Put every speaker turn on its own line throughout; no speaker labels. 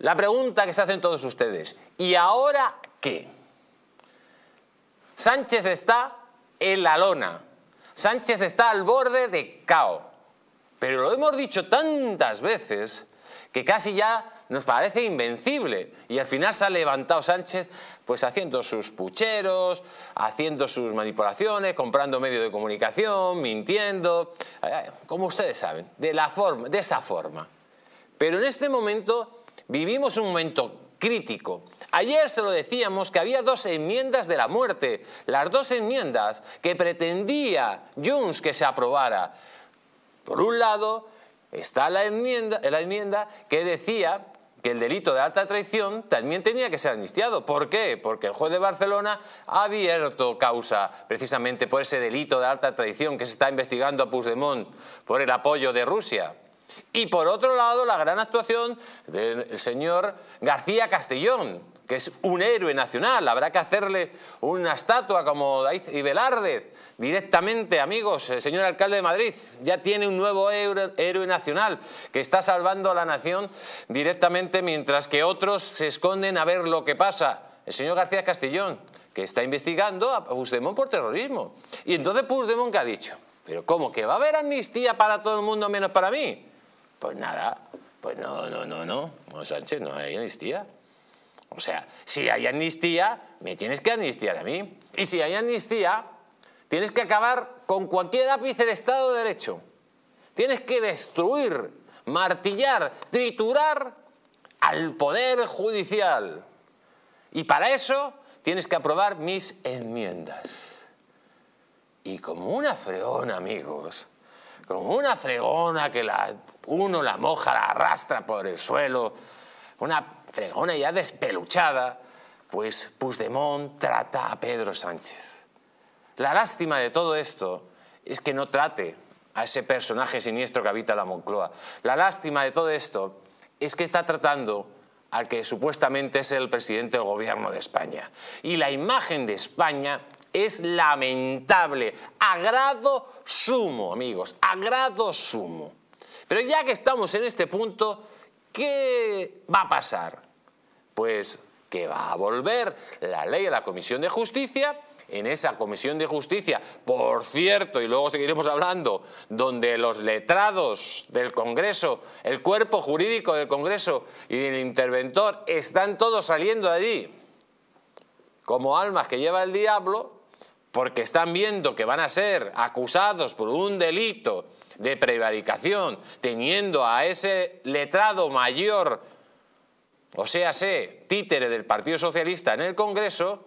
La pregunta que se hacen todos ustedes, ¿y ahora qué? Sánchez está en la lona, Sánchez está al borde de caos. pero lo hemos dicho tantas veces que casi ya nos parece invencible. Y al final se ha levantado Sánchez pues haciendo sus pucheros, haciendo sus manipulaciones, comprando medios de comunicación, mintiendo, como ustedes saben, de, la forma, de esa forma. Pero en este momento Vivimos un momento crítico. Ayer se lo decíamos que había dos enmiendas de la muerte, las dos enmiendas que pretendía Junts que se aprobara. Por un lado está la enmienda, que decía que el delito de alta traición también tenía que ser amnistiado. ¿Por qué? Porque el juez de Barcelona ha abierto causa precisamente por ese delito de alta traición que se está investigando a Puigdemont por el apoyo de Rusia. Y por otro lado, la gran actuación del señor García Castellón, que es un héroe nacional. Habrá que hacerle una estatua como Daiz y Velárdez directamente, amigos. El señor alcalde de Madrid ya tiene un nuevo héroe nacional que está salvando a la nación directamente mientras que otros se esconden a ver lo que pasa. El señor García Castellón, que está investigando a Puigdemont por terrorismo. Y entonces Puigdemont que ha dicho, pero ¿cómo que va a haber amnistía para todo el mundo menos para mí? Pues nada, pues no, no, no, no, no Sánchez, no hay amnistía. O sea, si hay amnistía, me tienes que amnistiar a mí. Y si hay amnistía, tienes que acabar con cualquier ápice de Estado de Derecho. Tienes que destruir, martillar, triturar al Poder Judicial. Y para eso tienes que aprobar mis enmiendas. Y como una freona, amigos, ...con una fregona que la, uno la moja, la arrastra por el suelo, una fregona ya despeluchada, pues Puigdemont trata a Pedro Sánchez. La lástima de todo esto es que no trate a ese personaje siniestro que habita la Moncloa. La lástima de todo esto es que está tratando al que supuestamente es el presidente del gobierno de España. Y la imagen de España es lamentable. Agrado sumo, amigos, agrado sumo. Pero ya que estamos en este punto, ¿qué va a pasar? Pues que va a volver la ley a la Comisión de Justicia en esa comisión de justicia, por cierto, y luego seguiremos hablando, donde los letrados del Congreso, el cuerpo jurídico del Congreso y del interventor están todos saliendo de allí como almas que lleva el diablo, porque están viendo que van a ser acusados por un delito de prevaricación, teniendo a ese letrado mayor, o sea, sé, títere del Partido Socialista en el Congreso,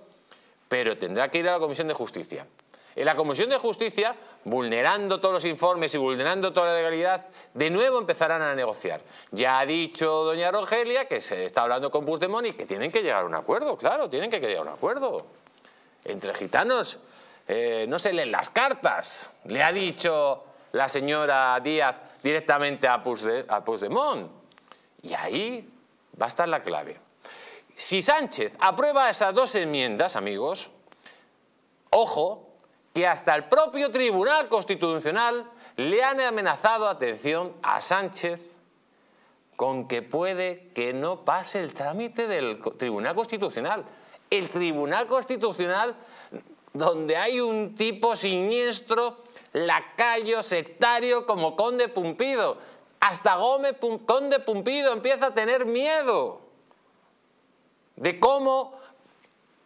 pero tendrá que ir a la Comisión de Justicia. En la Comisión de Justicia, vulnerando todos los informes y vulnerando toda la legalidad, de nuevo empezarán a negociar. Ya ha dicho doña Rogelia que se está hablando con Puigdemont y que tienen que llegar a un acuerdo, claro, tienen que llegar a un acuerdo entre gitanos eh, no se leen las cartas, le ha dicho la señora Díaz directamente a, Puigdemont. Y ahí va a estar la clave. Si Sánchez aprueba esas dos enmiendas, amigos, ojo, que hasta el propio Tribunal Constitucional le han amenazado, atención, a Sánchez con que puede que no pase el trámite del Tribunal Constitucional el Tribunal Constitucional, donde hay un tipo siniestro, lacayo, sectario, como Conde Pumpido. Hasta Gómez Conde Pumpido empieza a tener miedo de cómo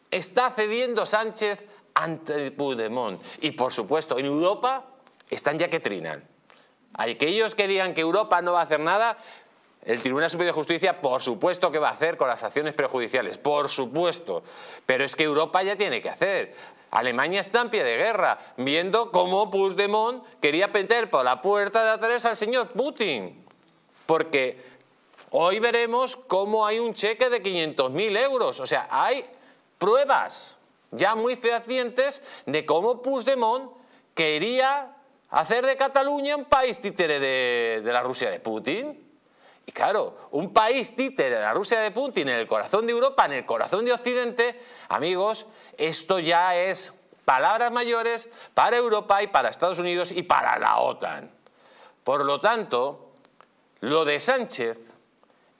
está cediendo Sánchez ante Pudemont. Y por supuesto, en Europa están ya que trinan. Aquellos que digan que Europa no va a hacer nada, el Tribunal Superior de Justicia, por supuesto que va a hacer con las acciones prejudiciales, por supuesto. Pero es que Europa ya tiene que hacer. Alemania está en pie de guerra, viendo cómo Puigdemont quería meter por la puerta de atrás al señor Putin. Porque hoy veremos cómo hay un cheque de 500.000 euros. O sea, hay pruebas ya muy fehacientes de cómo Puigdemont quería hacer de Cataluña un país títere de la Rusia de Putin. Y claro, un país títere de la Rusia de Putin en el corazón de Europa, en el corazón de Occidente, amigos, esto ya es palabras mayores para Europa y para Estados Unidos y para la OTAN. Por lo tanto, lo de Sánchez,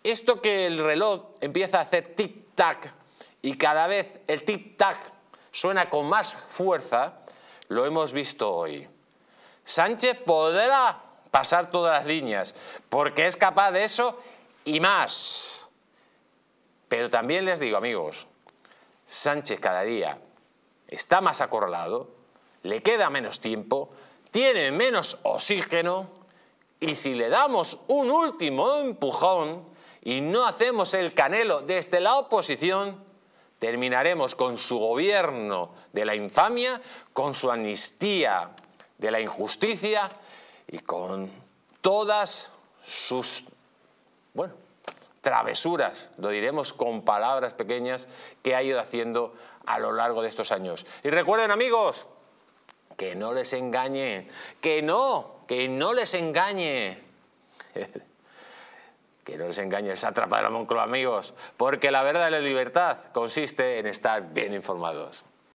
esto que el reloj empieza a hacer tic-tac y cada vez el tic-tac suena con más fuerza, lo hemos visto hoy. Sánchez podrá pasar todas las líneas, porque es capaz de eso y más. Pero también les digo, amigos, Sánchez cada día está más acorralado, le queda menos tiempo, tiene menos oxígeno y si le damos un último empujón y no hacemos el canelo desde la oposición, terminaremos con su gobierno de la infamia, con su amnistía de la injusticia y con todas sus, bueno, travesuras, lo diremos con palabras pequeñas, que ha ido haciendo a lo largo de estos años. Y recuerden amigos, que no les engañe, que no, que no les engañe. que no les engañe el sátrapa de la Moncloa, amigos, porque la la libertad consiste en estar bien informados.